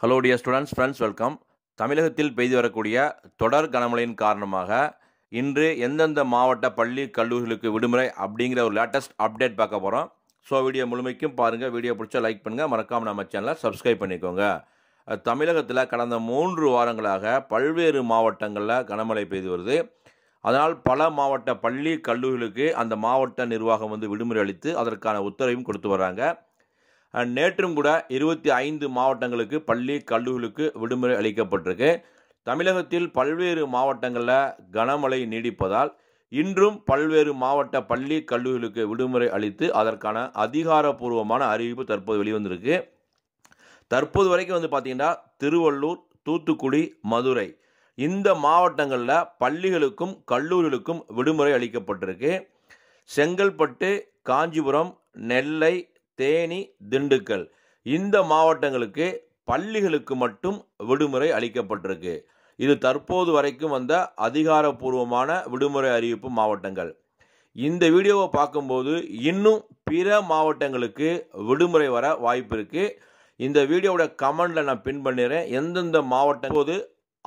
hello dear students friends welcome தமிழகத்தில் பெய்து வரக்கூடிய தொடர் கனமழையின் காரணமாக இன்று எந்தெந்த மாவட்ட பள்ளி கல்லூரிகளுக்கு விடுமுறை அப்படிங்கிற ஒரு லேட்டஸ்ட் அப்டேட் பார்க்க போகிறோம் ஸோ வீடியோ முழுமைக்கும் பாருங்கள் வீடியோ பிடிச்சா லைக் பண்ணுங்கள் மறக்காமல் நம்ம சேனலை சப்ஸ்கிரைப் பண்ணிக்கோங்க தமிழகத்தில் கடந்த மூன்று வாரங்களாக பல்வேறு மாவட்டங்களில் கனமழை பெய்து வருது அதனால் பல மாவட்ட பள்ளி கல்லூரிகளுக்கு அந்த மாவட்ட நிர்வாகம் வந்து விடுமுறை அளித்து அதற்கான உத்தரவையும் கொடுத்து வர்றாங்க நேற்றும் கூட இருபத்தி ஐந்து மாவட்டங்களுக்கு பள்ளி கல்லூரிகளுக்கு விடுமுறை அளிக்கப்பட்டிருக்கு தமிழகத்தில் பல்வேறு மாவட்டங்களில் கனமழை நீடிப்பதால் இன்றும் பல்வேறு மாவட்ட பள்ளி கல்லூரிகளுக்கு விடுமுறை அளித்து அதற்கான அதிகாரப்பூர்வமான அறிவிப்பு தற்போது வெளிவந்திருக்கு தற்போது வரைக்கும் வந்து பார்த்திங்கன்னா திருவள்ளூர் தூத்துக்குடி மதுரை இந்த மாவட்டங்களில் பள்ளிகளுக்கும் கல்லூரிகளுக்கும் விடுமுறை அளிக்கப்பட்டிருக்கு செங்கல்பட்டு காஞ்சிபுரம் நெல்லை தேனி திண்டுக்கல் இந்த மாவட்டங்களுக்கு பள்ளிகளுக்கு மட்டும் விடுமுறை அளிக்கப்பட்டிருக்கு இது தற்போது வரைக்கும் வந்த அதிகாரப்பூர்வமான விடுமுறை அறிவிப்பு மாவட்டங்கள் இந்த வீடியோவை பார்க்கும்போது இன்னும் பிற மாவட்டங்களுக்கு விடுமுறை வர வாய்ப்பு இருக்குது இந்த வீடியோவோட கமெண்டில் நான் பின் பண்ணிடுறேன் எந்தெந்த மாவட்டம் போது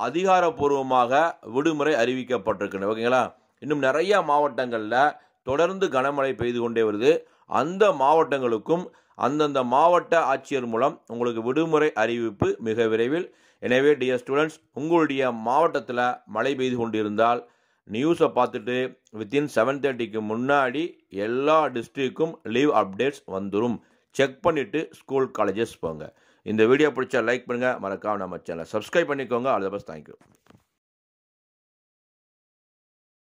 அதிகாரப்பூர்வமாக விடுமுறை அறிவிக்கப்பட்டிருக்குன்னு ஓகேங்களா இன்னும் நிறையா மாவட்டங்களில் தொடர்ந்து கனமழை பெய்து கொண்டே வருது அந்த மாவட்டங்களுக்கும் அந்தந்த மாவட்ட ஆட்சியர் மூலம் உங்களுக்கு விடுமுறை அறிவிப்பு மிக விரைவில் எனவே டியர் ஸ்டூடெண்ட்ஸ் உங்களுடைய மாவட்டத்தில் மழை பெய்து கொண்டிருந்தால் நியூஸை பார்த்துட்டு வித்தின் செவன் தேர்ட்டிக்கு முன்னாடி எல்லா டிஸ்ட்ரிக்கும் லீவ் அப்டேட்ஸ் வந்துடும் செக் பண்ணிவிட்டு ஸ்கூல் காலேஜஸ் போங்க இந்த வீடியோ பிடிச்சா லைக் பண்ணுங்கள் மறக்காமல் நம்ம சேனலை சப்ஸ்கிரைப் பண்ணிக்கோங்க ஆல் த பெஸ்ட் தேங்க்யூ